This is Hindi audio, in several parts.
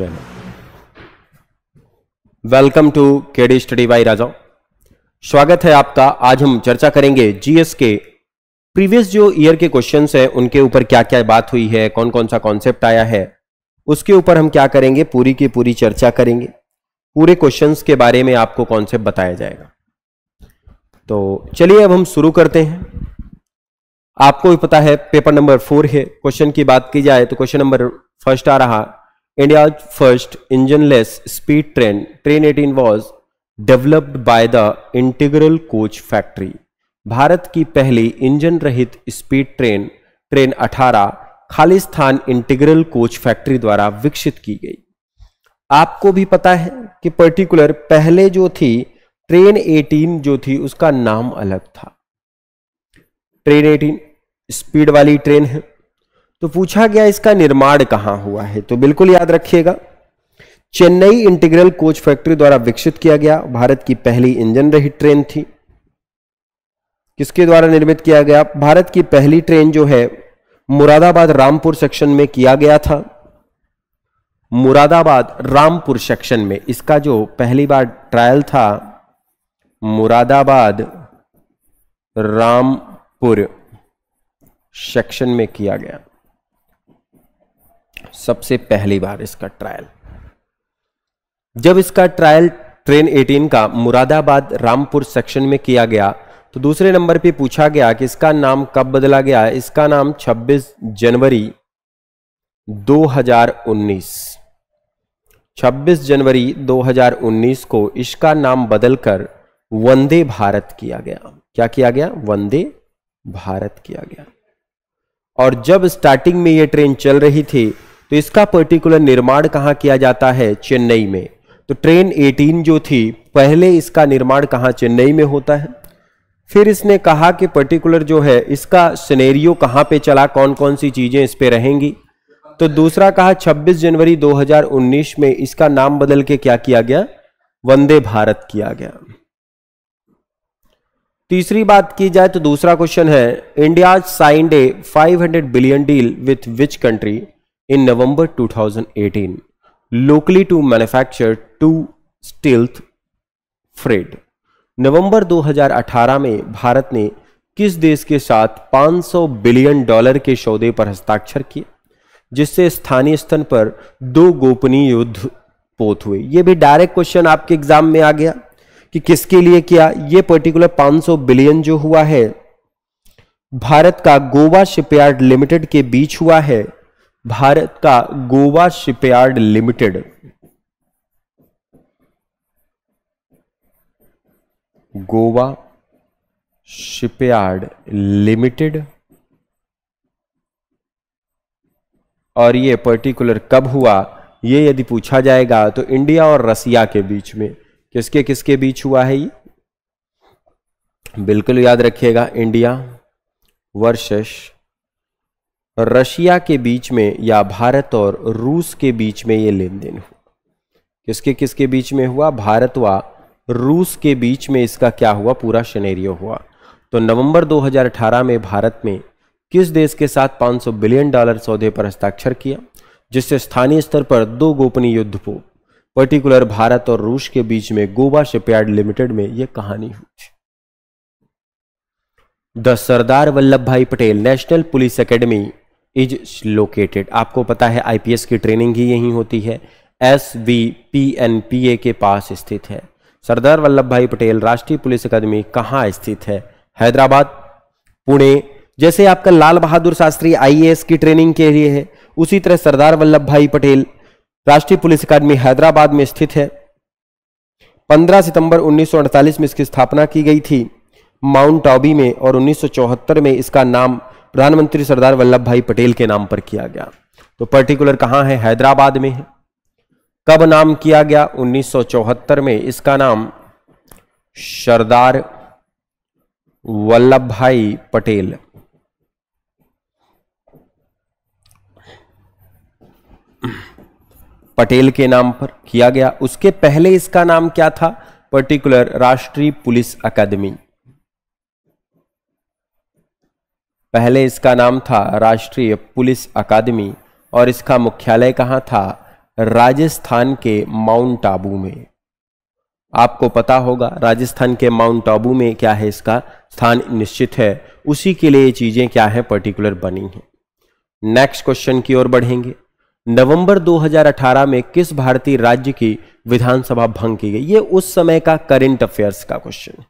विषय में welcome to K D study by Raja स्वागत है आपका आज हम चर्चा करेंगे जीएस के प्रीवियस जो ईयर के क्वेश्चंस है उनके ऊपर क्या क्या बात हुई है कौन कौन सा कॉन्सेप्ट आया है उसके ऊपर हम क्या करेंगे पूरी की पूरी चर्चा करेंगे पूरे क्वेश्चंस के बारे में आपको कॉन्सेप्ट बताया जाएगा तो चलिए अब हम शुरू करते हैं आपको भी पता है पेपर नंबर फोर है क्वेश्चन की बात की जाए तो क्वेश्चन नंबर फर्स्ट आ रहा India's first engineless speed train, Train 18 was developed by the Integral Coach Factory. Bharat की पहली इंजन रहित स्पीड ट्रेन ट्रेन 18 खालिस्तान इंटीग्रल कोच फैक्ट्री द्वारा विकसित की गई आपको भी पता है कि पर्टिकुलर पहले जो थी ट्रेन 18 जो थी उसका नाम अलग था ट्रेन 18 स्पीड वाली ट्रेन है तो पूछा गया इसका निर्माण कहां हुआ है तो बिल्कुल याद रखिएगा चेन्नई इंटीग्रल कोच फैक्ट्री द्वारा विकसित किया गया भारत की पहली इंजन रहित ट्रेन थी किसके द्वारा निर्मित किया गया भारत की पहली ट्रेन जो है मुरादाबाद रामपुर सेक्शन में किया गया था मुरादाबाद रामपुर सेक्शन में इसका जो पहली बार ट्रायल था मुरादाबाद रामपुर सेक्शन में किया गया सबसे पहली बार इसका ट्रायल जब इसका ट्रायल ट्रेन 18 का मुरादाबाद रामपुर सेक्शन में किया गया तो दूसरे नंबर पे पूछा गया कि इसका नाम कब बदला गया इसका नाम 26 जनवरी 2019 26 जनवरी 2019 को इसका नाम बदलकर वंदे भारत किया गया क्या किया गया वंदे भारत किया गया और जब स्टार्टिंग में ये ट्रेन चल रही थी तो इसका पर्टिकुलर निर्माण कहाँ किया जाता है चेन्नई में तो ट्रेन 18 जो थी पहले इसका निर्माण कहाँ चेन्नई में होता है फिर इसने कहा कि पर्टिकुलर जो है इसका सिनेरियो कहाँ पे चला कौन कौन सी चीज़ें इस पे रहेंगी तो दूसरा कहा 26 जनवरी 2019 में इसका नाम बदल के क्या किया गया वंदे भारत किया गया तीसरी बात की जाए तो दूसरा क्वेश्चन है India signed a 500 billion deal with which country in November 2018 locally to manufacture two stealth freight. नवंबर 2018 में भारत ने किस देश के साथ 500 बिलियन डॉलर के सौदे पर हस्ताक्षर किए जिससे स्थानीय स्तर पर दो गोपनीय युद्ध पोत हुए यह भी डायरेक्ट क्वेश्चन आपके एग्जाम में आ गया कि किसके लिए किया ये पर्टिकुलर 500 बिलियन जो हुआ है भारत का गोवा शिपयार्ड लिमिटेड के बीच हुआ है भारत का Goa shipyard limited Goa shipyard limited और ये पर्टिकुलर कब हुआ ये यदि पूछा जाएगा तो इंडिया और रसिया के बीच में किसके किसके बीच हुआ है ये बिल्कुल याद रखिएगा इंडिया वर्सेस रशिया के बीच में या भारत और रूस के बीच में ये लेन देन हुआ किसके किसके बीच में हुआ भारत व रूस के बीच में इसका क्या हुआ पूरा शनेरियो हुआ तो नवंबर 2018 में भारत में किस देश के साथ 500 बिलियन डॉलर सौदे पर हस्ताक्षर किया जिससे स्थानीय स्तर पर दो गोपनीय युद्ध को पर्टिकुलर भारत और रूस के बीच में गोवा शिपयार्ड लिमिटेड में यह कहानी हुई the Sardar Vallabhbhai Patel national police academy is located आपको पता है आईपीएस की ट्रेनिंग ही यहीं होती है S V P N P A के पास स्थित है सरदार वल्लभ भाई पटेल राष्ट्रीय पुलिस अकादमी कहाँ स्थित है हैदराबाद पुणे जैसे आपका लाल बहादुर शास्त्री आईएएस की ट्रेनिंग के लिए है उसी तरह सरदार वल्लभ भाई पटेल राष्ट्रीय पुलिस अकादमी हैदराबाद में स्थित है 15 सितंबर 1948 में इसकी स्थापना की गई थी माउंट आबी में और 1974 में इसका नाम प्रधानमंत्री सरदार वल्लभ भाई पटेल के नाम पर किया गया तो पर्टिकुलर कहां है हैदराबाद में है कब नाम किया गया 1974 में इसका नाम सरदार वल्लभ भाई पटेल पटेल के नाम पर किया गया उसके पहले इसका नाम क्या था पर्टिकुलर राष्ट्रीय पुलिस अकादमी पहले इसका नाम था राष्ट्रीय पुलिस अकादमी और इसका मुख्यालय कहाँ था राजस्थान के माउंट आबू में आपको पता होगा राजस्थान के माउंट आबू में क्या है इसका स्थान निश्चित है उसी के लिए ये चीज़ें क्या है पर्टिकुलर बनी हैं नेक्स्ट क्वेश्चन की ओर बढ़ेंगे नवंबर 2018 में किस भारतीय राज्य की विधानसभा भंग की गई ये उस समय का करेंट अफेयर्स का क्वेश्चन है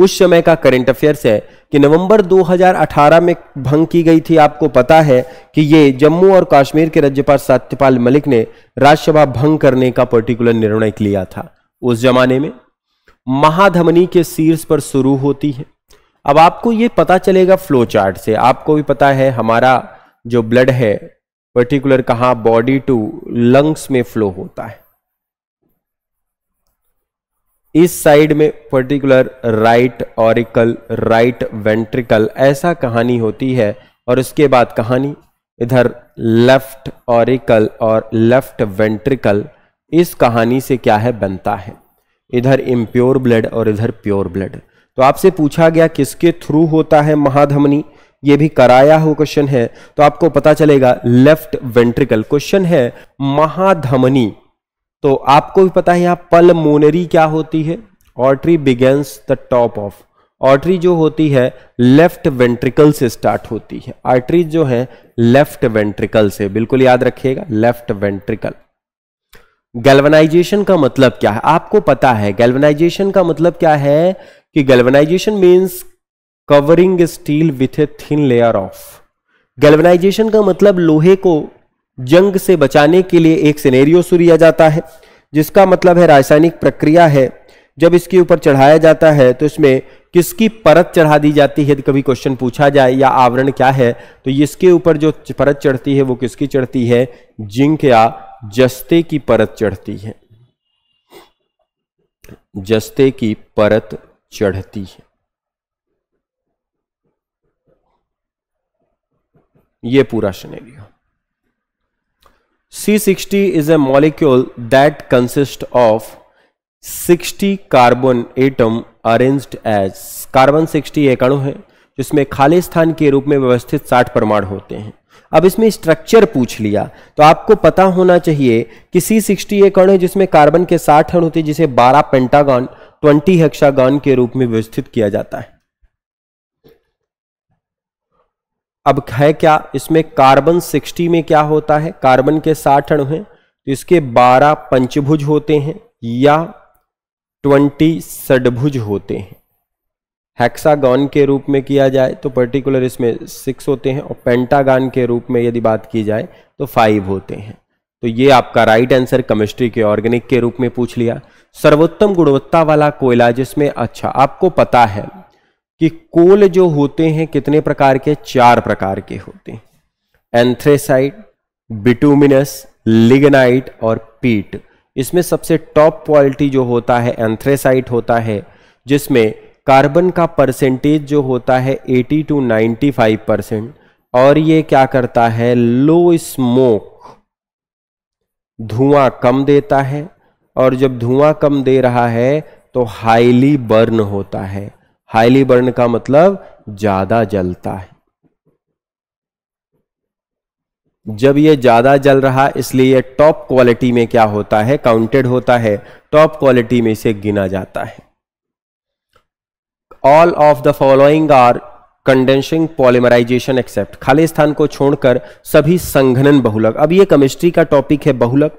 उस समय का करंट अफेयर्स है कि नवंबर 2018 में भंग की गई थी आपको पता है कि ये जम्मू और कश्मीर के राज्यपाल सत्यपाल मलिक ने राज्यसभा भंग करने का पर्टिकुलर निर्णय लिया था उस जमाने में महाधमनी के शीर्ष पर शुरू होती है अब आपको ये पता चलेगा फ्लो चार्ट से आपको भी पता है हमारा जो ब्लड है पर्टिकुलर कहाँ बॉडी टू लंग्स में फ्लो होता है इस साइड में particular right auricle right ventricle ऐसा कहानी होती है और उसके बाद कहानी इधर लेफ्ट ऑरिकल और लेफ्ट वेंट्रिकल इस कहानी से क्या है बनता है इधर इम्प्योर ब्लड और इधर प्योर ब्लड तो आपसे पूछा गया किसके थ्रू होता है महाधमनी ये भी कराया हो क्वेश्चन है तो आपको पता चलेगा लेफ्ट वेंट्रिकल क्वेश्चन है महाधमनी तो आपको भी पता है यहाँ पलमोनरी क्या होती है artery begins the top of artery जो होती है लेफ्ट वेंट्रिकल से स्टार्ट होती है आर्टरी जो है लेफ्ट वेंट्रिकल से बिल्कुल याद रखिएगा लेफ्ट वेंट्रिकल गैल्वनाइजेशन का मतलब क्या है आपको पता है गैल्वनाइजेशन का मतलब क्या है कि galvanisation means covering steel with a thin layer of galvanisation का मतलब लोहे को जंग से बचाने के लिए एक सिनेरियो सुरिया जाता है जिसका मतलब है रासायनिक प्रक्रिया है जब इसके ऊपर चढ़ाया जाता है तो इसमें किसकी परत चढ़ा दी जाती है कभी क्वेश्चन पूछा जाए या आवरण क्या है तो इसके ऊपर जो परत चढ़ती है वो किसकी चढ़ती है जिंक या जस्ते की परत चढ़ती है जस्ते की परत चढ़ती है ये पूरा सुनेगी C60 is a molecule that consists of 60 carbon atom arranged as carbon 60 एक अणु है जिसमें खाली स्थान के रूप में व्यवस्थित 60 परमाणु होते हैं अब इसमें स्ट्रक्चर पूछ लिया तो आपको पता होना चाहिए कि सी सिक्सटी एक अणु है जिसमें कार्बन के 60 अणु होते हैं जिसे 12 पेंटागन 20 हेक्सागन के रूप में व्यवस्थित किया जाता है अब है क्या इसमें कार्बन 60 में क्या होता है कार्बन के साठ अणु हैं तो इसके 12 पंचभुज होते हैं या 20 षडभुज होते हैं हेक्सागन के रूप में किया जाए तो पर्टिकुलर इसमें सिक्स होते हैं और पेंटागन के रूप में यदि बात की जाए तो फाइव होते हैं तो ये आपका राइट आंसर केमिस्ट्री के ऑर्गेनिक के रूप में पूछ लिया सर्वोत्तम गुणवत्ता वाला कोयला जिसमें अच्छा आपको पता है कि कोल जो होते हैं कितने प्रकार के चार प्रकार के होते हैं एंथ्रेसाइट बिटूमिनस लिगनाइट और पीट इसमें सबसे टॉप क्वालिटी जो होता है एंथ्रेसाइट होता है जिसमें कार्बन का परसेंटेज जो होता है 80 टू 95 परसेंट और ये क्या करता है लो स्मोक धुआं कम देता है और जब धुआं कम दे रहा है तो हाईली बर्न होता है हाईली बर्न का मतलब ज्यादा जलता है जब ये ज्यादा जल रहा इसलिए ये टॉप क्वालिटी में क्या होता है काउंटेड होता है टॉप क्वालिटी में इसे गिना जाता है all of the following are condensing polymerisation except खाली स्थान को छोड़कर सभी संघनन बहुलक अब ये केमिस्ट्री का टॉपिक है बहुलक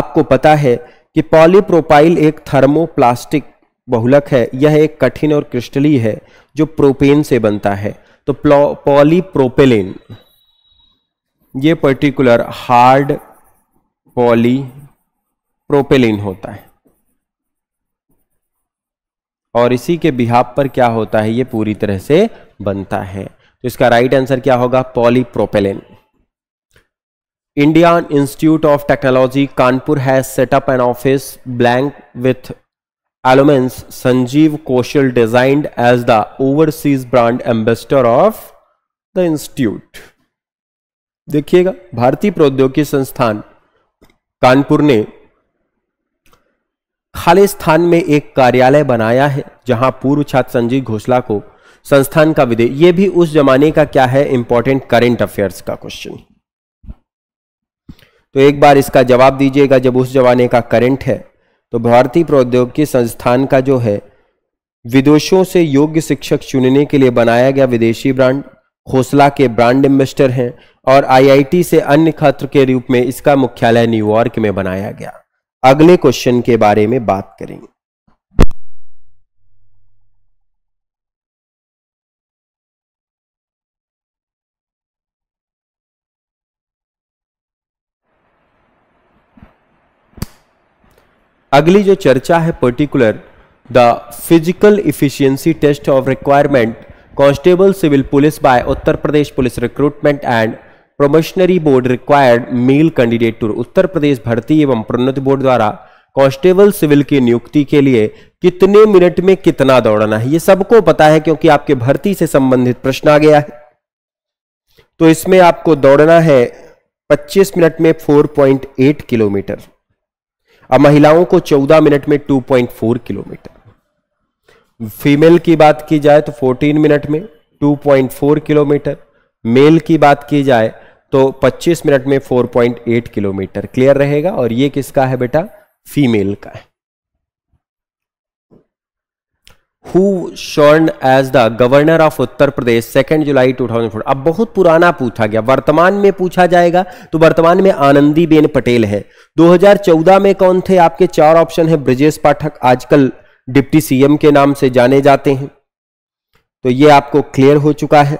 आपको पता है कि पॉलीप्रोपाइल एक थर्मोप्लास्टिक बहुलक है यह एक कठिन और क्रिस्टली है जो प्रोपेन से बनता है तो पॉलीप्रोपेलिन ये पर्टिकुलर हार्ड पॉली प्रोपेलिन होता है और इसी के बिहाब पर क्या होता है ये पूरी तरह से बनता है तो इसका राइट आंसर क्या होगा polypropylene Indian institute of technology Kanpur has set up an office blank with alumnus Sanjeev Kaushal designed as the overseas brand ambassador of the institute देखिएगा भारतीय प्रौद्योगिकी संस्थान कानपुर ने स्थान में एक कार्यालय बनाया है जहां पूर्व छात्र संजीव घोषला को संस्थान का विदेश यह भी उस जमाने का क्या है इंपॉर्टेंट करेंट अफेयर्स का क्वेश्चन तो एक बार इसका जवाब दीजिएगा जब उस जमाने का करंट है तो भारतीय प्रौद्योगिकी संस्थान का जो है विदेशों से योग्य शिक्षक चुनने के लिए बनाया गया विदेशी ब्रांड खोसला के ब्रांड एम्बेसडर हैं और आईआईटी से अन्य खत्र के रूप में इसका मुख्यालय न्यूयॉर्क में बनाया गया अगले क्वेश्चन के बारे में बात करेंगे अगली जो चर्चा है particular the physical efficiency test of requirement constable civil police by Uttar Pradesh police recruitment and promotion board required male candidate tour Uttar Pradesh भर्ती एवं प्रोन्नति बोर्ड द्वारा कांस्टेबल सिविल की नियुक्ति के लिए कितने मिनट में कितना दौड़ना है ये सबको पता है क्योंकि आपके भर्ती से संबंधित प्रश्न आ गया है तो इसमें आपको दौड़ना है 25 मिनट में 4.8 किलोमीटर अब महिलाओं को 14 मिनट में 2.4 किलोमीटर फीमेल की बात की जाए तो 14 मिनट में 2.4 किलोमीटर मेल की बात की जाए तो 25 मिनट में 4.8 किलोमीटर क्लियर रहेगा और ये किसका है बेटा फीमेल का है who sworn as the governor of Uttar Pradesh second July two thousand four अब बहुत पुराना पूछा गया वर्तमान में पूछा जाएगा तो वर्तमान में आनंदी बेन पटेल है 2014 में कौन थे आपके चार ऑप्शन है ब्रजेश पाठक आजकल डिप्टी सीएम के नाम से जाने जाते हैं तो ये आपको क्लियर हो चुका है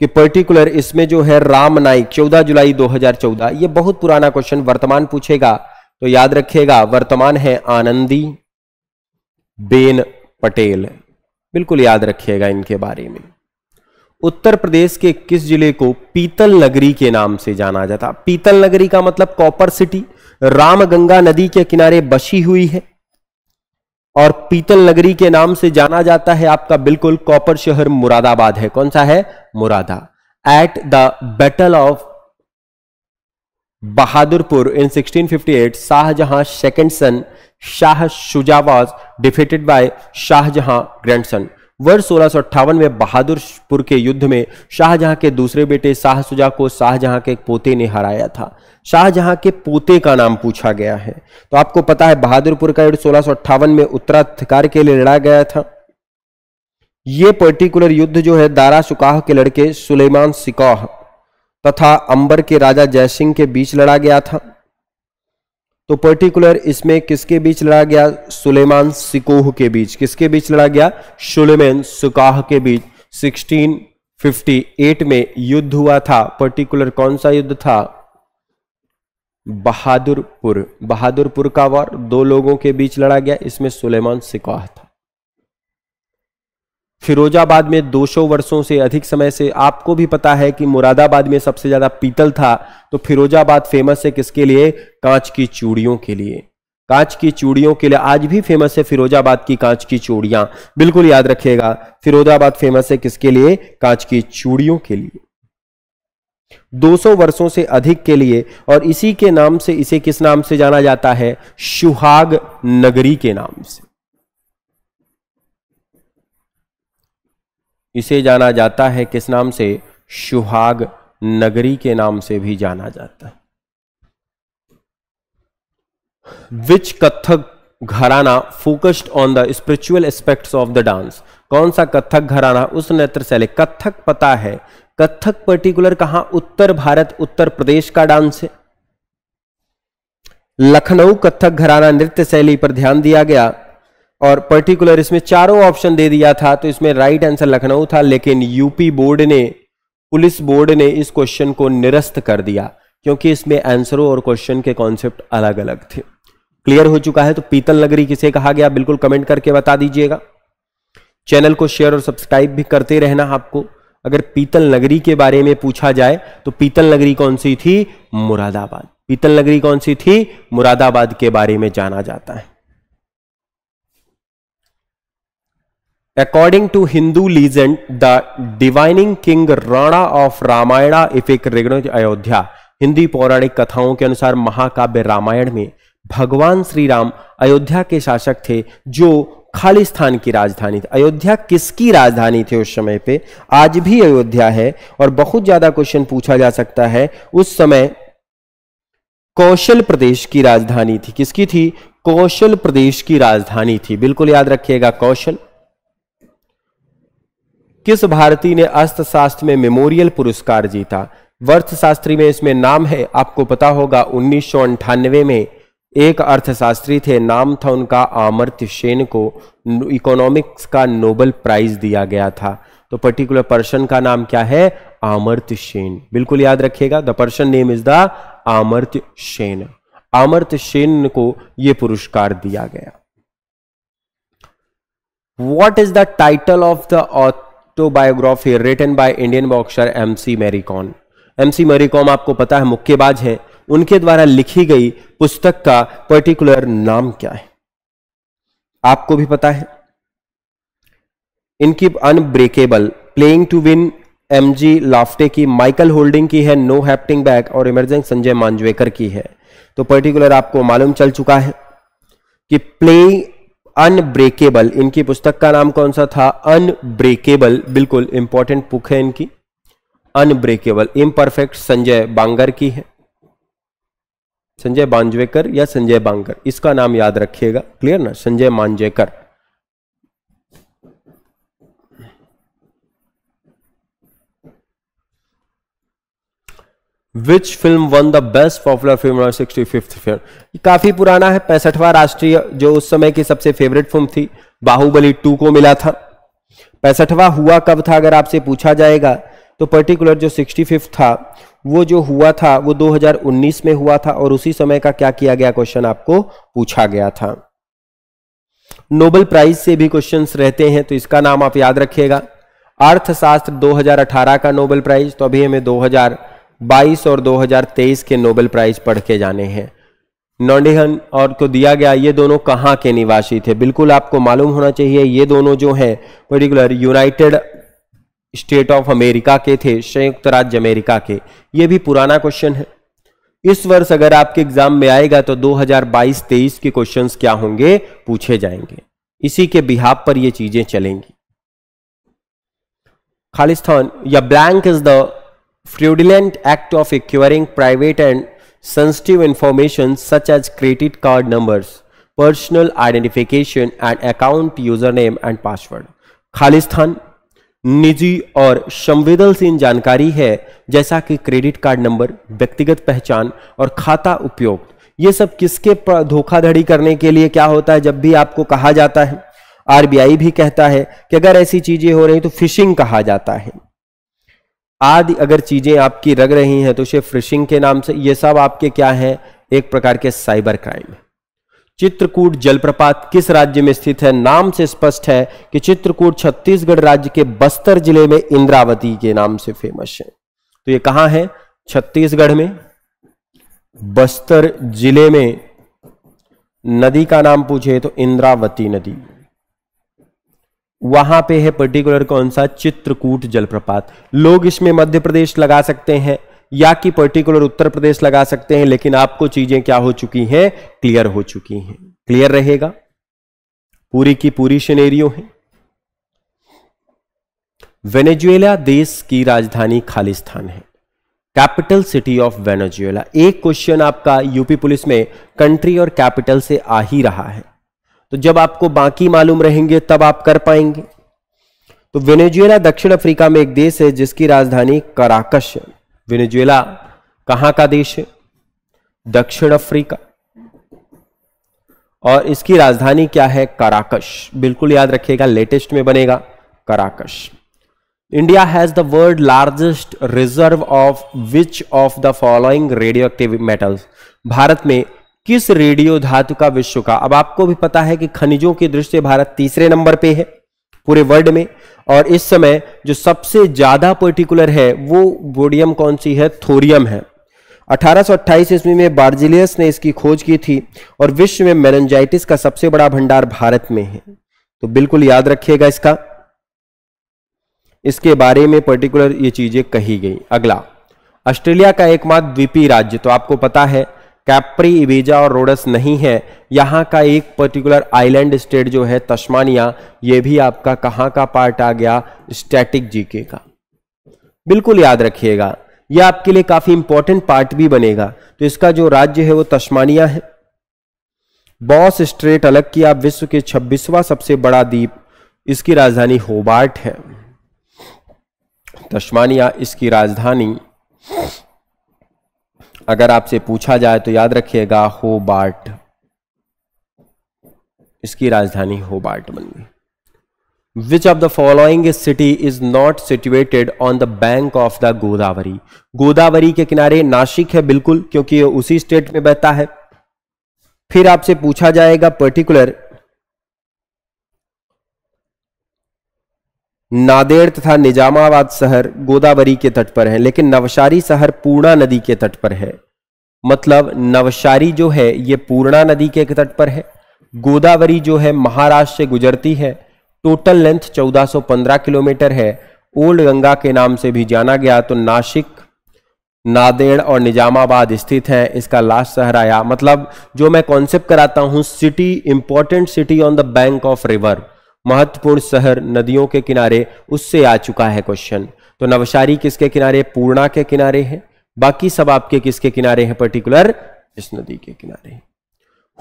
कि पर्टिकुलर इसमें जो है राम नाइक चौदह जुलाई 2014 ये बहुत पुराना क्वेश्चन वर्तमान पूछेगा तो याद रखिएगा वर्तमान है आनंदी बेन पटेल बिल्कुल याद रखिएगा इनके बारे में उत्तर प्रदेश के किस जिले को पीतल नगरी के नाम से जाना जाता पीतल नगरी का मतलब कॉपर सिटी रामगंगा नदी के किनारे बसी हुई है और पीतल नगरी के नाम से जाना जाता है आपका बिल्कुल कॉपर शहर मुरादाबाद है कौन सा है Murad at the battle of Bahadurpur in 1658, Shahjahan Jahan son Shah शुजावाज Shuja बाय शाहजहां by वर्ष सोलह में बहादुरपुर के युद्ध में शाहजहां के दूसरे बेटे शाहसुजा को शाहजहां के पोते ने हराया था शाहजहां के पोते का नाम पूछा गया है तो आपको पता है बहादुरपुर का युद्ध सोलह में उत्तराधिकार के लिए लड़ा गया था यह पर्टिकुलर युद्ध जो है दारा सुकाह के लड़के सुलेमान सिकाह तथा अंबर के राजा जयसिंह के बीच लड़ा गया था तो पर्टिकुलर इसमें किसके बीच लड़ा गया सुलेमान सिकोह के बीच किसके बीच लड़ा गया सुलेमान सुकाह के बीच 1658 में युद्ध हुआ था पर्टिकुलर कौन सा युद्ध था बहादुरपुर बहादुरपुर का वार दो लोगों के बीच लड़ा गया इसमें सुलेमान सिकाह था फिरोजाबाद में 200 वर्षों से अधिक समय से आपको भी पता है कि मुरादाबाद में सबसे ज्यादा पीतल था तो फिरोजाबाद फेमस है किसके लिए कांच की चूड़ियों के लिए कांच की चूड़ियों के लिए आज भी फेमस है फिरोजाबाद की कांच की चूड़ियां बिल्कुल याद रखिएगा फिरोजाबाद फेमस है किसके लिए कांच की चूड़ियों के लिए 200 वर्षों से अधिक के लिए और इसी के नाम से इसे किस नाम से जाना जाता है सुहाग नगरी के नाम से इसे जाना जाता है किस नाम से सुहाग नगरी के नाम से भी जाना जाता है which Kathak gharana focused on the spiritual aspects of the dance कौन सा कथक घराना उस नेत्र शैली कथक पता है कथक पर्टिकुलर कहां उत्तर भारत उत्तर प्रदेश का डांस है लखनऊ कथक घराना नृत्य शैली पर ध्यान दिया गया और पर्टिकुलर इसमें चारों ऑप्शन दे दिया था तो इसमें राइट आंसर लखनऊ था लेकिन यूपी बोर्ड ने पुलिस बोर्ड ने इस क्वेश्चन को निरस्त कर दिया क्योंकि इसमें आंसरों और क्वेश्चन के कॉन्सेप्ट अलग अलग थे क्लियर हो चुका है तो पीतल नगरी किसे कहा गया बिल्कुल कमेंट करके बता दीजिएगा चैनल को शेयर और सब्सक्राइब भी करते रहना आपको अगर पीतल नगरी के बारे में पूछा जाए तो पीतल नगरी कौन सी थी मुरादाबाद पीतल नगरी कौन सी थी मुरादाबाद के बारे में जाना जाता है According to Hindu legend, the divining king Rana of Ramayana epic Ayodhya Hindi पौराणिक कथाओं के अनुसार महाकाव्य रामायण में भगवान श्री राम अयोध्या के शासक थे जो खालिस्तान की राजधानी थी अयोध्या किसकी राजधानी थी उस समय पे आज भी अयोध्या है और बहुत ज्यादा क्वेश्चन पूछा जा सकता है उस समय कौशल प्रदेश की राजधानी थी किसकी थी कौशल प्रदेश की राजधानी थी बिल्कुल याद रखिएगा कौशल किस भारतीय ने अर्थशास्त्र में मेमोरियल पुरस्कार जीता अर्थशास्त्री में इसमें नाम है आपको पता होगा उन्नीस में एक अर्थशास्त्री थे नाम था उनका आमर्त्य सेन को इकोनॉमिक्स का नोबल प्राइज दिया गया था तो पर्टिकुलर पर्सन का नाम क्या है आमर्त्य सेन बिल्कुल याद रखिएगा the person name is the Amartya Sen Amartya Sen को यह पुरस्कार दिया गया what is the title of the to biography written Indian boxer MC Mary Mary Kom. आपको पता है मुक्केबाज है उनके द्वारा लिखी गई पुस्तक का पर्टिकुलर नाम क्या है आपको भी पता है इनकी अनब्रेकेबल प्लेइंग टू विन एमजी लाफ्टे की माइकल होल्डिंग की है नो हैप्टिंग बैक और इमरजेंस संजय मांजवेकर की है तो पर्टिकुलर आपको मालूम चल चुका है कि प्लेइंग अनब्रेकेबल इनकी पुस्तक का नाम कौन सा था अनब्रेकेबल बिल्कुल इंपॉर्टेंट बुक है इनकी अनब्रेकेबल इम्परफेक्ट संजय बांगर की है संजय बांजवेकर या संजय बांगर इसका नाम याद रखिएगा क्लियर ना Sanjay Manjrekar which film won the best popular film sixty fifth film काफी पुराना है पैंसठवा राष्ट्रीय जो उस समय की सबसे फेवरेट फिल्म थी बाहुबली टू को मिला था पैंसठवा हुआ कब था अगर आपसे पूछा जाएगा तो पर्टिकुलर जो सिक्सटी फिफ्थ था वो जो हुआ था वो 2019 में हुआ था और उसी समय का क्या किया गया क्वेश्चन आपको पूछा गया था नोबल प्राइज से भी क्वेश्चन रहते हैं तो इसका नाम आप याद रखिएगा अर्थशास्त्र 2018 का नोबल प्राइज तो अभी हमें 2000 22 और 2023 के नोबेल प्राइज पढ़ के जाने हैं नॉन्डिहन और को दिया गया ये दोनों कहाँ के निवासी थे बिल्कुल आपको मालूम होना चाहिए ये दोनों जो हैं particular United State of America के थे संयुक्त राज्य अमेरिका के ये भी पुराना क्वेश्चन है इस वर्ष अगर आपके एग्जाम में आएगा तो 2022-23 के क्वेश्चंस क्या होंगे पूछे जाएंगे इसी के बिहाब पर ये चीजें चलेंगी खालिस्तान या blank is the fraudulent act of acquiring private and sensitive information such as credit card numbers, personal identification and account username and password. Khalistan निजी और संवेदनशील जानकारी है जैसा कि क्रेडिट कार्ड नंबर व्यक्तिगत पहचान और खाता उपयोग ये सब किसके धोखाधड़ी करने के लिए क्या होता है जब भी आपको कहा जाता है आरबीआई भी कहता है कि अगर ऐसी चीजें हो रही तो फिशिंग कहा जाता है आदि अगर चीजें आपकी रग रही हैं तो उसे फ्रिशिंग के नाम से ये सब आपके क्या है एक प्रकार के साइबर क्राइम है चित्रकूट जलप्रपात किस राज्य में स्थित है नाम से स्पष्ट है कि चित्रकूट छत्तीसगढ़ राज्य के बस्तर जिले में इंद्रावती के नाम से फेमस है तो ये कहां है छत्तीसगढ़ में बस्तर जिले में नदी का नाम पूछे तो इंद्रावती नदी वहां पे है पर्टिकुलर कौन सा चित्रकूट जलप्रपात लोग इसमें मध्य प्रदेश लगा सकते हैं या कि पर्टिकुलर उत्तर प्रदेश लगा सकते हैं लेकिन आपको चीजें क्या हो चुकी हैं क्लियर हो चुकी हैं क्लियर रहेगा पूरी की पूरी शनेरियो है वेनेजुएला देश की राजधानी खालिस्तान है कैपिटल सिटी ऑफ वेनेजुएला एक क्वेश्चन आपका यूपी पुलिस में कंट्री और कैपिटल से आ ही रहा है तो जब आपको बाकी मालूम रहेंगे तब आप कर पाएंगे तो वेनेजुएला दक्षिण अफ्रीका में एक देश है जिसकी राजधानी कराकश है वेनेजुएला कहां का देश है दक्षिण अफ्रीका और इसकी राजधानी क्या है कराकश बिल्कुल याद रखिएगा लेटेस्ट में बनेगा Caracas India has the world largest reserve of which of the following radioactive metals Bharat में किस रेडियो धातु का विश्व का अब आपको भी पता है कि खनिजों की दृष्टि से भारत तीसरे नंबर पे है पूरे वर्ल्ड में और इस समय जो सबसे ज्यादा पर्टिकुलर है वो बोडियम कौन सी है थोरियम है 1828 ईस्वी में बार्जिलियस ने इसकी खोज की थी और विश्व में मेनजाइटिस का सबसे बड़ा भंडार भारत में है तो बिल्कुल याद रखिएगा इसका इसके बारे में पर्टिकुलर ये चीजें कही गई अगला ऑस्ट्रेलिया का एकमात्र द्वीपीय राज्य तो आपको पता है कैप्री इबीजा और रोडस नहीं है यहाँ का एक पर्टिकुलर आइलैंड स्टेट जो है तस्मानिया ये भी आपका कहाँ का पार्ट आ गया स्टैटिक जीके का बिल्कुल याद रखिएगा यह आपके लिए काफी इंपॉर्टेंट पार्ट भी बनेगा तो इसका जो राज्य है वो तस्मानिया है बॉस स्ट्रेट अलग किया विश्व के छब्बीसवा सबसे बड़ा द्वीप इसकी राजधानी होबार्ट है तस्मानिया इसकी राजधानी अगर आपसे पूछा जाए तो याद रखिएगा होबार्ट इसकी राजधानी होबार्ट बन गई which of the following city is not situated on the bank of the Godavari Godavari के किनारे नासिक है बिल्कुल क्योंकि ये उसी स्टेट में बहता है फिर आपसे पूछा जाएगा पर्टिकुलर नादेड़ तथा निजामाबाद शहर गोदावरी के तट पर है लेकिन नवशारी शहर पूर्णा नदी के तट पर है मतलब नवशारी जो है ये पूर्णा नदी के तट पर है गोदावरी जो है महाराष्ट्र से गुजरती है टोटल लेंथ 1415 किलोमीटर है ओल्ड गंगा के नाम से भी जाना गया तो नासिक नादेड़ और निजामाबाद स्थित है इसका लास्ट शहर आया मतलब जो मैं कॉन्सेप्ट कराता हूँ city important city on the bank of river महत्वपूर्ण शहर नदियों के किनारे उससे आ चुका है क्वेश्चन तो नवसारी किसके किनारे पूर्णा के किनारे है बाकी सब आपके किसके किनारे हैं पर्टिकुलर इस नदी के किनारे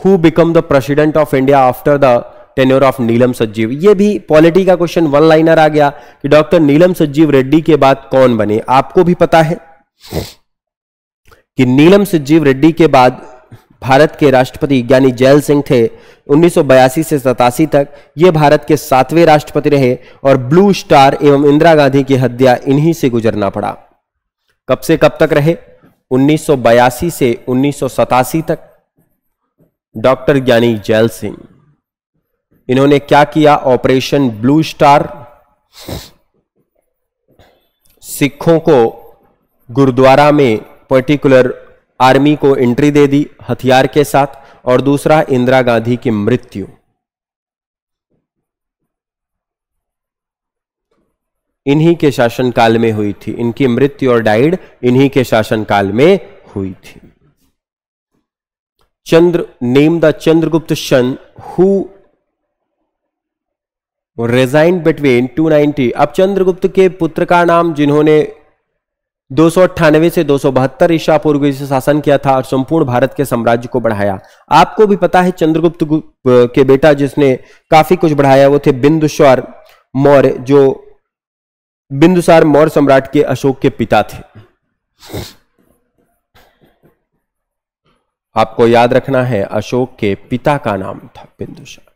who become the president of India after the tenure of Neelam सजीव ये भी पॉलिटी का क्वेश्चन वन लाइनर आ गया कि डॉक्टर नीलम सज्जीव रेड्डी के बाद कौन बने आपको भी पता है कि नीलम सज्जीव रेड्डी के बाद भारत के राष्ट्रपति ज्ञानी जैल सिंह थे 1982 से सतासी तक ये भारत के सातवें राष्ट्रपति रहे और ब्लू स्टार एवं इंदिरा गांधी की हत्या इन्हीं से गुजरना पड़ा कब से कब तक रहे 1982 से उन्नीस तक डॉक्टर ज्ञानी जैल सिंह इन्होंने क्या किया ऑपरेशन ब्लू स्टार सिखों को गुरुद्वारा में पर्टिकुलर आर्मी को एंट्री दे दी हथियार के साथ और दूसरा इंदिरा गांधी की मृत्यु इन्हीं के शासनकाल में हुई थी इनकी मृत्यु और डाइड इन्हीं के शासनकाल में हुई थी चंद्र नेम द चंद्रगुप्त शन हु रेजाइन बिटवीन 290 अब चंद्रगुप्त के पुत्र का नाम जिन्होंने दो से दो ईसा पूर्व से शासन किया था और संपूर्ण भारत के साम्राज्य को बढ़ाया आपको भी पता है चंद्रगुप्त के बेटा जिसने काफी कुछ बढ़ाया वो थे बिंदुस्वर मौर्य जो बिंदुसार मौर्य सम्राट के अशोक के पिता थे आपको याद रखना है अशोक के पिता का नाम था बिंदुसार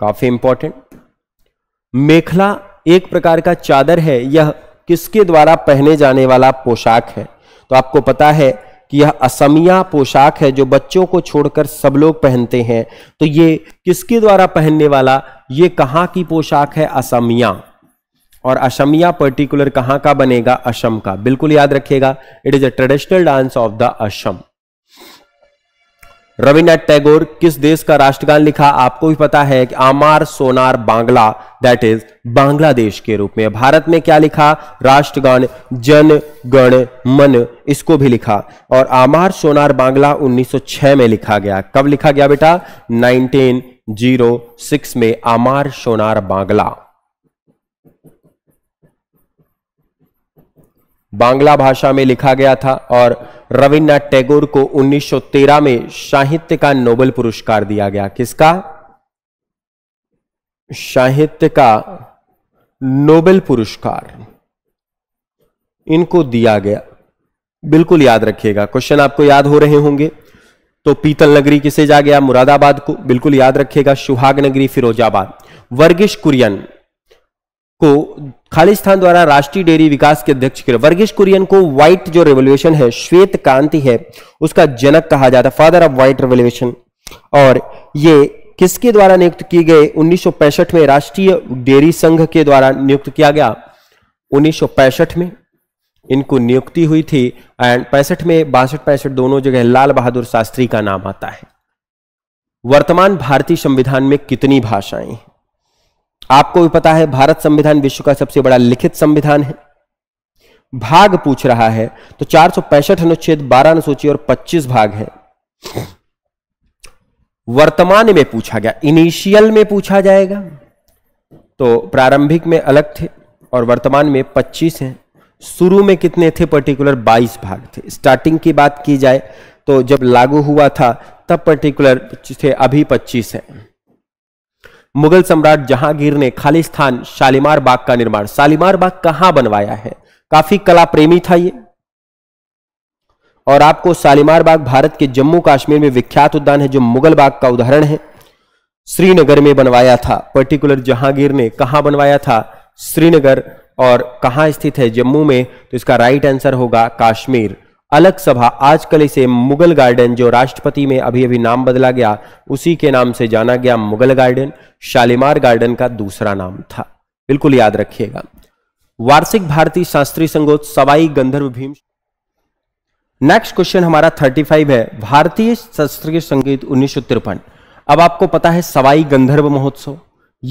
काफी इंपॉर्टेंट मेखला एक प्रकार का चादर है यह किसके द्वारा पहने जाने वाला पोशाक है तो आपको पता है कि यह असमिया पोशाक है जो बच्चों को छोड़कर सब लोग पहनते हैं तो ये किसके द्वारा पहनने वाला ये कहाँ की पोशाक है असमिया और असमिया पर्टिकुलर कहाँ का बनेगा असम का बिल्कुल याद रखिएगा it is a traditional dance of the Assam Rabindranath Tagore किस देश का राष्ट्रगान लिखा आपको भी पता है कि आमार सोनार बांग्ला दैट इज बांग्लादेश के रूप में भारत में क्या लिखा राष्ट्रगान जन गण मन इसको भी लिखा और आमार सोनार बांग्ला 1906 में लिखा गया कब लिखा गया बेटा 1906 में आमार सोनार बांग्ला बांग्ला भाषा में लिखा गया था और रविन्द्रनाथ टैगोर को 1913 में साहित्य का नोबेल पुरस्कार दिया गया किसका साहित्य का नोबेल पुरस्कार इनको दिया गया बिल्कुल याद रखिएगा क्वेश्चन आपको याद हो रहे होंगे तो पीतल नगरी किसे जा गया मुरादाबाद को बिल्कुल याद रखिएगा सुहाग नगरी फिरोजाबाद वर्गिश कुरियन को खालिस्तान द्वारा राष्ट्रीय डेयरी विकास के अध्यक्ष के वर्गीश कुरियन को व्हाइट जो रेवोल्यूशन है श्वेत क्रांति है उसका जनक कहा जाता है फादर ऑफ व्हाइट रेवोल्यूशन और ये किसके द्वारा नियुक्त की गए उन्नीस में राष्ट्रीय डेयरी संघ के द्वारा नियुक्त किया गया उन्नीस में इनको नियुक्ति हुई थी एंड पैंसठ में बासठ पैंसठ दोनों जगह लाल बहादुर शास्त्री का नाम आता है वर्तमान भारतीय संविधान में कितनी भाषाएं आपको भी पता है भारत संविधान विश्व का सबसे बड़ा लिखित संविधान है भाग पूछ रहा है तो चार अनुच्छेद बारह अनुसूची और पच्चीस भाग है वर्तमान में पूछा गया इनिशियल में पूछा जाएगा तो प्रारंभिक में अलग थे और वर्तमान में 25 हैं शुरू में कितने थे पर्टिकुलर 22 भाग थे स्टार्टिंग की बात की जाए तो जब लागू हुआ था तब पर्टिकुलर थे अभी 25 है मुगल सम्राट जहांगीर ने खालिस्तान शालीमार बाग का निर्माण शालीमार बाग कहां बनवाया है काफी कला प्रेमी था ये और आपको शालीमार बाग भारत के जम्मू कश्मीर में विख्यात उद्यान है जो मुगल बाग का उदाहरण है श्रीनगर में बनवाया था पर्टिकुलर जहांगीर ने कहा बनवाया था श्रीनगर और कहा स्थित है जम्मू में तो इसका राइट आंसर होगा काश्मीर अलग सभा आजकल इसे मुगल गार्डन जो राष्ट्रपति में अभी अभी नाम बदला गया उसी के नाम से जाना गया मुगल गार्डन शालीमार गार्डन का दूसरा नाम था बिल्कुल याद रखिएगा वार्षिक भारतीय शास्त्रीय संगोत सवाई गंधर्व भीम नेक्स्ट क्वेश्चन हमारा 35 है भारतीय शास्त्रीय संगीत उन्नीस अब आपको पता है सवाई गंधर्व महोत्सव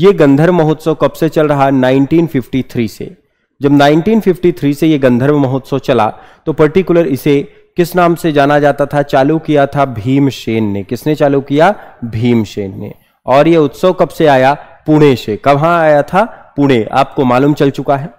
ये गंधर्व महोत्सव कब से चल रहा 1953 से जब 1953 से ये गंधर्व महोत्सव चला तो पर्टिकुलर इसे किस नाम से जाना जाता था चालू किया था भीमसेन ने किसने चालू किया भीमसेन ने और यह उत्सव कब से आया पुणे से कब हाँ आया था पुणे आपको मालूम चल चुका है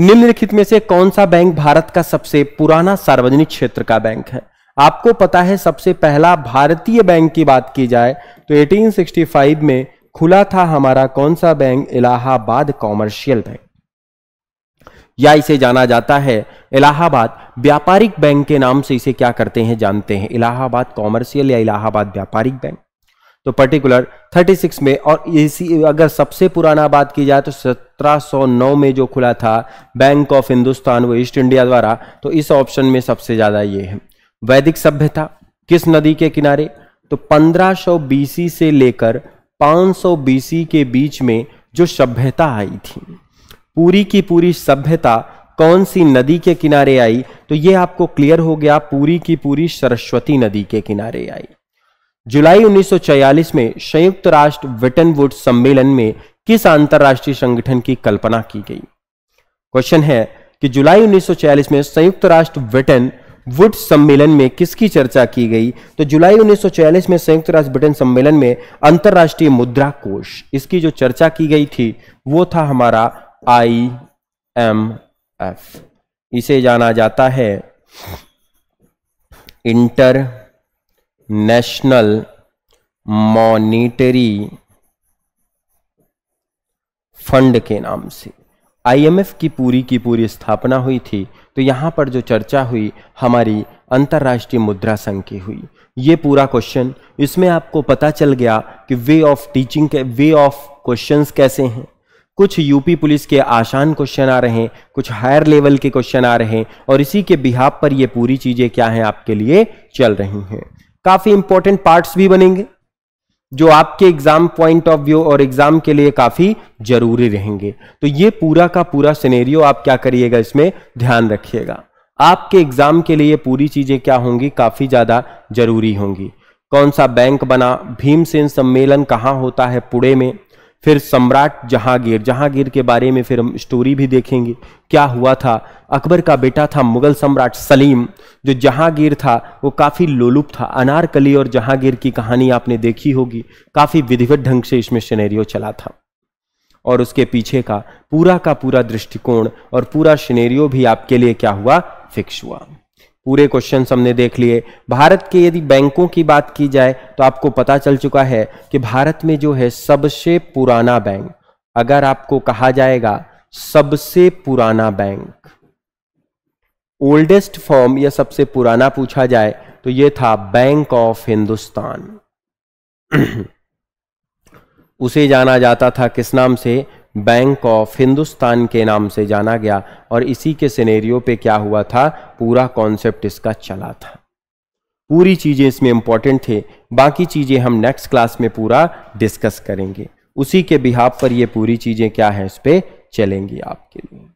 निम्नलिखित में से कौन सा बैंक भारत का सबसे पुराना सार्वजनिक क्षेत्र का बैंक है आपको पता है सबसे पहला भारतीय बैंक की बात की जाए तो 1865 में खुला था हमारा कौन सा बैंक इलाहाबाद कॉमर्शियल बैंक या इसे जाना जाता है इलाहाबाद व्यापारिक बैंक के नाम से इसे क्या करते हैं जानते हैं इलाहाबाद कॉमर्शियल या इलाहाबाद व्यापारिक बैंक तो पर्टिकुलर 36 में और इसी अगर सबसे पुराना बात की जाए तो 1709 में जो खुला था बैंक ऑफ हिंदुस्तान वो ईस्ट इंडिया द्वारा तो इस ऑप्शन में सबसे ज़्यादा ये है वैदिक सभ्यता किस नदी के किनारे तो 1500 बीसी से लेकर 500 बीसी के बीच में जो सभ्यता आई थी पूरी की पूरी सभ्यता कौन सी नदी के किनारे आई तो यह आपको क्लियर हो गया पूरी की पूरी सरस्वती नदी के किनारे आई जुलाई 1946 में संयुक्त राष्ट्र वुड सम्मेलन में किस अंतरराष्ट्रीय संगठन की कल्पना की गई क्वेश्चन है कि जुलाई 1946 में संयुक्त राष्ट्र ब्रिटेन वुड सम्मेलन में किसकी चर्चा की गई तो जुलाई 1946 में संयुक्त राष्ट्र ब्रिटेन सम्मेलन में अंतर्राष्ट्रीय मुद्रा कोष इसकी जो चर्चा की गई थी वो था हमारा आई एम एफ इसे जाना जाता है इंटर नेशनल मॉनिटरी फंड के नाम से आईएमएफ की पूरी की पूरी स्थापना हुई थी तो यहाँ पर जो चर्चा हुई हमारी अंतर्राष्ट्रीय मुद्रा संघ की हुई ये पूरा क्वेश्चन इसमें आपको पता चल गया कि वे ऑफ टीचिंग के वे ऑफ क्वेश्चंस कैसे हैं कुछ यूपी पुलिस के आसान क्वेश्चन आ रहे हैं कुछ हायर लेवल के क्वेश्चन आ रहे हैं और इसी के बिहाब पर ये पूरी चीजें क्या हैं आपके लिए चल रही हैं काफी इंपॉर्टेंट पार्ट्स भी बनेंगे जो आपके एग्जाम पॉइंट ऑफ व्यू और एग्जाम के लिए काफी जरूरी रहेंगे तो ये पूरा का पूरा सिनेरियो आप क्या करिएगा इसमें ध्यान रखिएगा आपके एग्जाम के लिए पूरी चीजें क्या होंगी काफी ज्यादा जरूरी होंगी कौन सा बैंक बना भीमसेन सम्मेलन कहाँ होता है पुणे में फिर सम्राट जहांगीर जहांगीर के बारे में फिर हम स्टोरी भी देखेंगे क्या हुआ था अकबर का बेटा था मुगल सम्राट सलीम जो जहांगीर था वो काफ़ी लोलुप था अनारकली और जहांगीर की कहानी आपने देखी होगी काफ़ी विधिवत ढंग से इसमें सिनेरियो चला था और उसके पीछे का पूरा का पूरा दृष्टिकोण और पूरा सिनेरियो भी आपके लिए क्या हुआ फिक्स हुआ पूरे क्वेश्चन हमने देख लिए भारत के यदि बैंकों की बात की जाए तो आपको पता चल चुका है कि भारत में जो है सबसे पुराना बैंक अगर आपको कहा जाएगा सबसे पुराना बैंक ओल्डेस्ट फॉर्म या सबसे पुराना पूछा जाए तो यह था बैंक ऑफ हिंदुस्तान उसे जाना जाता था किस नाम से बैंक ऑफ हिंदुस्तान के नाम से जाना गया और इसी के सिनेरियो पे क्या हुआ था पूरा कॉन्सेप्ट इसका चला था पूरी चीज़ें इसमें इम्पॉर्टेंट थे बाकी चीज़ें हम नेक्स्ट क्लास में पूरा डिस्कस करेंगे उसी के बिहाब पर ये पूरी चीज़ें क्या हैं इस पर चलेंगी आपके लिए